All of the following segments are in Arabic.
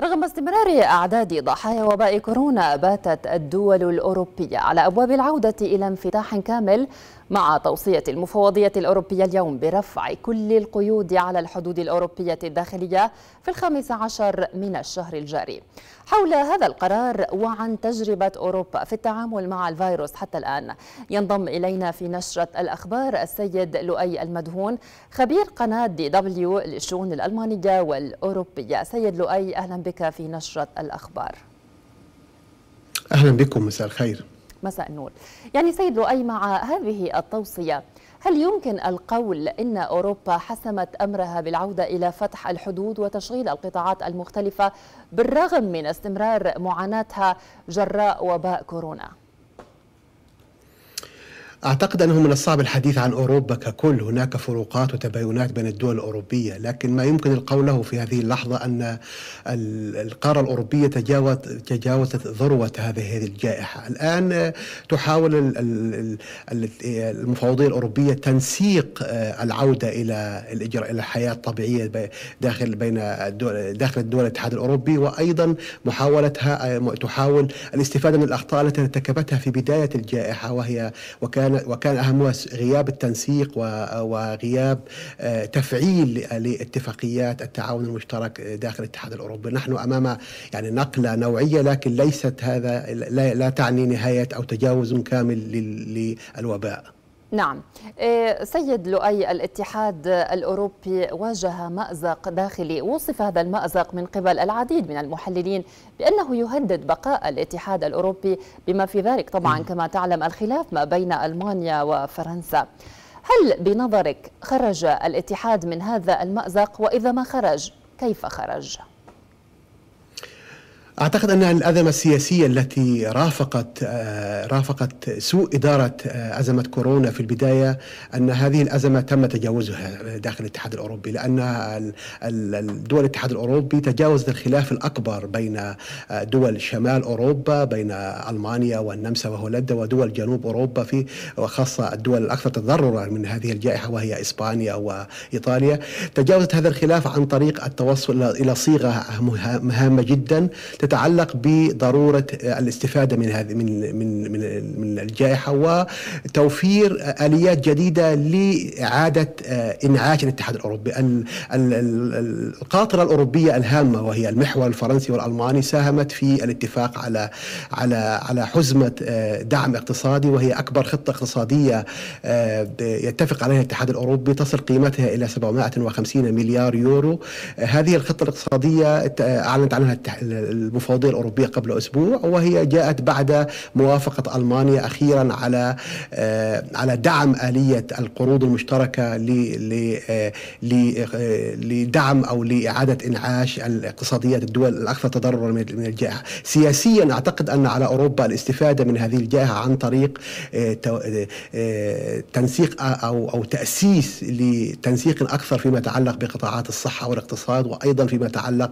رغم استمرار أعداد ضحايا وباء كورونا باتت الدول الأوروبية على أبواب العودة إلى انفتاح كامل مع توصية المفوضية الأوروبية اليوم برفع كل القيود على الحدود الأوروبية الداخلية في الخامس عشر من الشهر الجاري حول هذا القرار وعن تجربة أوروبا في التعامل مع الفيروس حتى الآن ينضم إلينا في نشرة الأخبار السيد لؤي المدهون خبير قناة دي دبليو للشؤون الألمانية والأوروبية سيد لؤي أهلا بك في نشرة الأخبار أهلا بكم مساء الخير مساء النور يعني سيد لؤي مع هذه التوصية هل يمكن القول إن أوروبا حسمت أمرها بالعودة إلى فتح الحدود وتشغيل القطاعات المختلفة بالرغم من استمرار معاناتها جراء وباء كورونا؟ أعتقد أنه من الصعب الحديث عن أوروبا ككل هناك فروقات وتباينات بين الدول الأوروبيه لكن ما يمكن القول له في هذه اللحظة أن القارة الأوروبية تجاوزت ذروة هذه الجائحة الآن تحاول المفوضية الأوروبية تنسيق آه، العودة إلى الإجراء إلى الحياة الطبيعية داخل بين الدول داخل الدول الاتحاد الأوروبي وأيضا محاولتها آه، تحاول الاستفادة من الأخطاء التي ارتكبتها في بداية الجائحة وهي وكان وكان وكان اهمها غياب التنسيق وغياب آه، تفعيل لاتفاقيات التعاون المشترك داخل الاتحاد الاوروبي، نحن امام يعني نقله نوعيه لكن ليست هذا لا, لا تعني نهايه او تجاوز كامل للوباء. نعم إيه، سيد لؤي الاتحاد الأوروبي واجه مأزق داخلي وصف هذا المأزق من قبل العديد من المحللين بأنه يهدد بقاء الاتحاد الأوروبي بما في ذلك طبعا كما تعلم الخلاف ما بين ألمانيا وفرنسا هل بنظرك خرج الاتحاد من هذا المأزق وإذا ما خرج كيف خرج؟ اعتقد ان الازمه السياسيه التي رافقت آه، رافقت سوء اداره آه، ازمه كورونا في البدايه ان هذه الازمه تم تجاوزها داخل الاتحاد الاوروبي لان دول الاتحاد الاوروبي تجاوزت الخلاف الاكبر بين آه، دول شمال اوروبا بين المانيا والنمسا وهولندا ودول جنوب اوروبا في وخاصه الدول الاكثر تضررا من هذه الجائحه وهي اسبانيا وايطاليا تجاوزت هذا الخلاف عن طريق التوصل الى صيغه مهمه جدا تتعلق بضروره الاستفاده من هذه من من من, من الجائحه وتوفير اليات جديده لاعاده آه، انعاش الاتحاد الاوروبي القاطره الاوروبيه الهامه وهي المحور الفرنسي والالماني ساهمت في الاتفاق على على على حزمه آه، دعم اقتصادي وهي اكبر خطه اقتصاديه آه، يتفق عليها الاتحاد الاوروبي تصل قيمتها الى 750 مليار يورو هذه الخطه الاقتصاديه اعلنت عنها المفوضية الأوروبية قبل أسبوع وهي جاءت بعد موافقة ألمانيا أخيرا على آه، على دعم آلية القروض المشتركة آه، آه، لدعم أو لإعادة إنعاش الاقتصاديات الدول الأكثر تضررا من الجائحة سياسيا أعتقد أن على أوروبا الاستفادة من هذه الجائحة عن طريق تنسيق أو أو تأسيس لتنسيق أكثر فيما يتعلق بقطاعات الصحة والاقتصاد وأيضا فيما يتعلق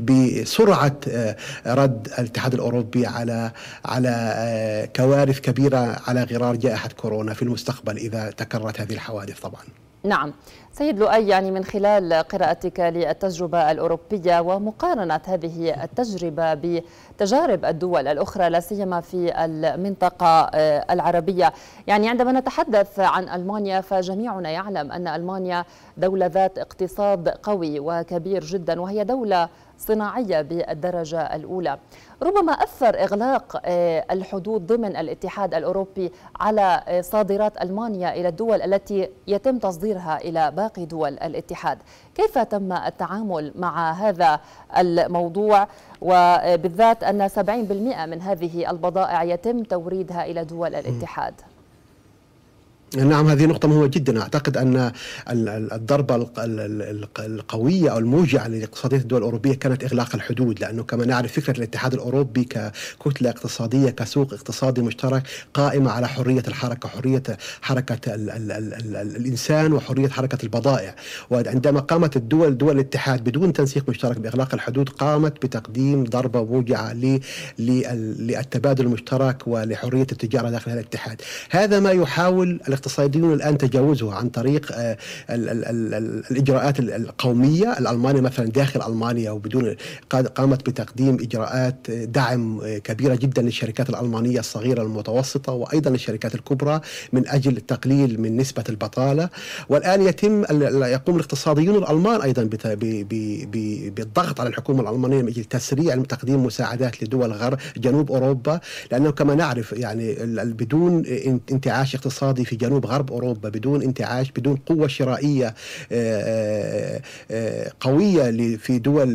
بسرعة آه، رد الاتحاد الاوروبي على على آه، كوارث كبيره على غرار جائحه كورونا في المستقبل اذا تكررت هذه الحوادث طبعا. نعم سيد لؤي يعني من خلال قراءتك للتجربة الأوروبية ومقارنة هذه التجربة بتجارب الدول الأخرى لا سيما في المنطقة آه، العربية يعني عندما نتحدث عن ألمانيا فجميعنا يعلم أن ألمانيا دولة ذات اقتصاد قوي وكبير جدا وهي دولة صناعية بالدرجة الأولى ربما أثر إغلاق آه، الحدود ضمن الاتحاد الأوروبي على آه، صادرات ألمانيا إلى الدول التي يتم تصديرها إلى باقي دول الاتحاد كيف تم التعامل مع هذا الموضوع وبالذات أن 70% من هذه البضائع يتم توريدها إلى دول الاتحاد؟ نعم هذه نقطة مهمة جدا أعتقد أن الضربة القوية أو الموجعة لاقتصادية الدول الأوروبية كانت إغلاق الحدود لأنه كما نعرف فكرة الاتحاد الأوروبي ككتلة اقتصادية كسوق اقتصادي مشترك قائمة على حرية الحركة حرية حركة الـ الـ الـ الـ الإنسان وحرية حركة البضائع وعندما قامت الدول دول الاتحاد بدون تنسيق مشترك بإغلاق الحدود قامت بتقديم ضربة موجعة للتبادل المشترك ولحرية التجارة داخل الاتحاد هذا ما يحاول الاقتصاديون الآن تجاوزها عن طريق آه، الإجراءات القومية الألمانية مثلا داخل ألمانيا وبدون قامت بتقديم إجراءات آه، دعم آه، كبيرة جدا للشركات الألمانية الصغيرة المتوسطة وأيضا للشركات الكبرى من أجل التقليل من نسبة البطالة والآن يتم يقوم الاقتصاديون الألمان أيضا بالضغط على الحكومة الألمانية من أجل تسريع تقديم مساعدات لدول غرب جنوب أوروبا لأنه كما نعرف يعني بدون انتعاش اقتصادي في جنوب جنوب غرب أوروبا بدون انتعاش بدون قوة شرائية آه، آه، آه، قوية في دول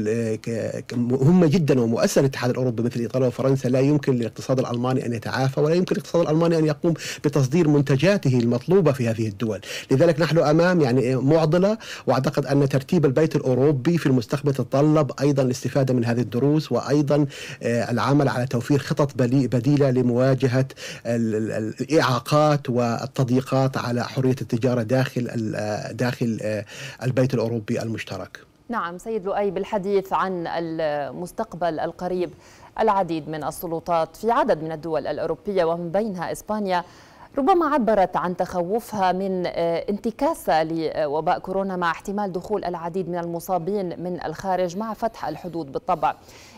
مهمة جدا ومؤثرة الاتحاد الأوروبي مثل إيطاليا وفرنسا لا يمكن للاقتصاد الألماني أن يتعافى ولا يمكن الاقتصاد الألماني أن يقوم بتصدير منتجاته المطلوبة في هذه الدول لذلك نحن أمام يعني معضلة وأعتقد أن ترتيب البيت الأوروبي في المستقبل تتطلب أيضا الاستفادة من هذه الدروس وأيضا العمل على توفير خطط بديلة لمواجهة الإعاقات والتضييق الاتفاقات على حريه التجاره داخل داخل آه، البيت الاوروبي المشترك. نعم سيد لؤي بالحديث عن المستقبل القريب العديد من السلطات في عدد من الدول الاوروبيه ومن بينها اسبانيا ربما عبرت عن تخوفها من آه، انتكاسة لوباء كورونا مع احتمال دخول العديد من المصابين من الخارج مع فتح الحدود بالطبع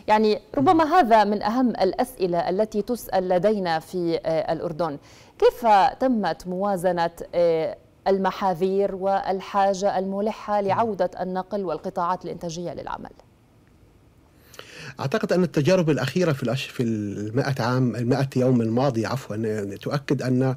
يعني ربما هذا من أهم الأسئلة التي تسأل لدينا في آه، الأردن كيف تمت موازنة آه، المحاذير والحاجة الملحة لعودة النقل والقطاعات الإنتاجية للعمل؟ أعتقد أن التجارب الأخيرة في الأش... في المائة عام المائة يوم الماضي عفوا تؤكد أن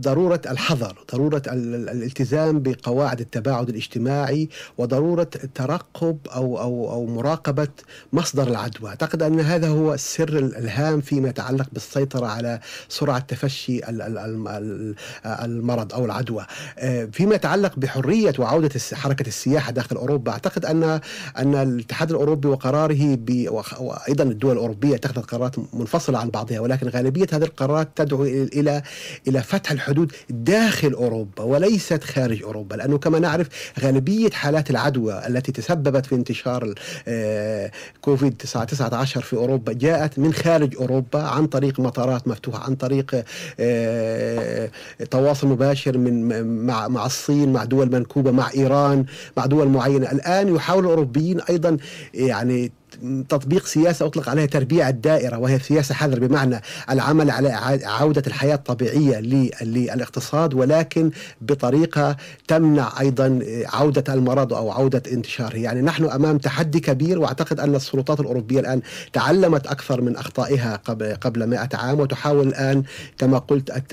ضرورة الحذر ضرورة الالتزام بقواعد التباعد الاجتماعي وضرورة ترقب أو, أو, أو مراقبة مصدر العدوى أعتقد أن هذا هو السر الهام فيما يتعلق بالسيطرة على سرعة تفشي المرض أو العدوى آه، فيما يتعلق بحرية وعودة حركة السياحة داخل أوروبا أعتقد أن أن الاتحاد الأوروبي وقراره الأوروبي وأيضا الدول الأوروبية اتخذت قرارات منفصلة عن بعضها ولكن غالبية هذه القرارات تدعو إلى إلى فتح الحدود داخل أوروبا وليست خارج أوروبا لأنه كما نعرف غالبية حالات العدوى التي تسببت في انتشار آه، كوفيد 19 في أوروبا جاءت من خارج أوروبا عن طريق مطارات مفتوحة عن طريق آه، تواصل مباشر من مع مع الصين مع دول منكوبة مع إيران مع دول معينة الآن يحاول الأوروبيين أيضا يعني تطبيق سياسة أطلق عليها تربيع الدائرة وهي سياسة حذر بمعنى العمل على عودة الحياة الطبيعية للاقتصاد ولكن بطريقة تمنع أيضا عودة المرض أو عودة انتشاره يعني نحن أمام تحدي كبير وأعتقد أن السلطات الأوروبية الآن تعلمت أكثر من أخطائها قبل 100 عام وتحاول الآن كما قلت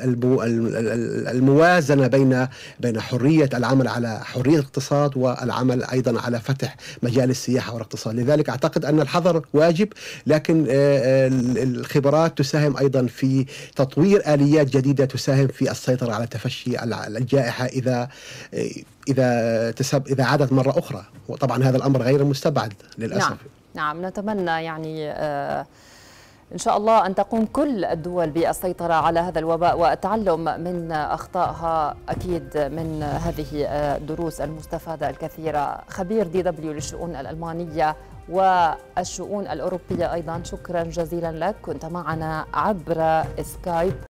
الموازنة بين بين حرية العمل على حرية الاقتصاد والعمل أيضا على فتح مجال السياحة والاقتصاد لذلك أعتقد أن الحظر واجب لكن آه، آه، الخبرات تساهم أيضا في تطوير آليات جديدة تساهم في السيطرة على تفشي الجائحة إذا إذا تسب إذا عادت مرة أخرى وطبعا هذا الأمر غير مستبعد للأسف نعم, نعم نتمنى يعني آه، إن شاء الله أن تقوم كل الدول بالسيطرة على هذا الوباء والتعلم من أخطائها أكيد من هذه الدروس المستفادة الكثيرة خبير دي دبليو للشؤون الألمانية والشؤون الأوروبية أيضا شكرا جزيلا لك كنت معنا عبر سكايب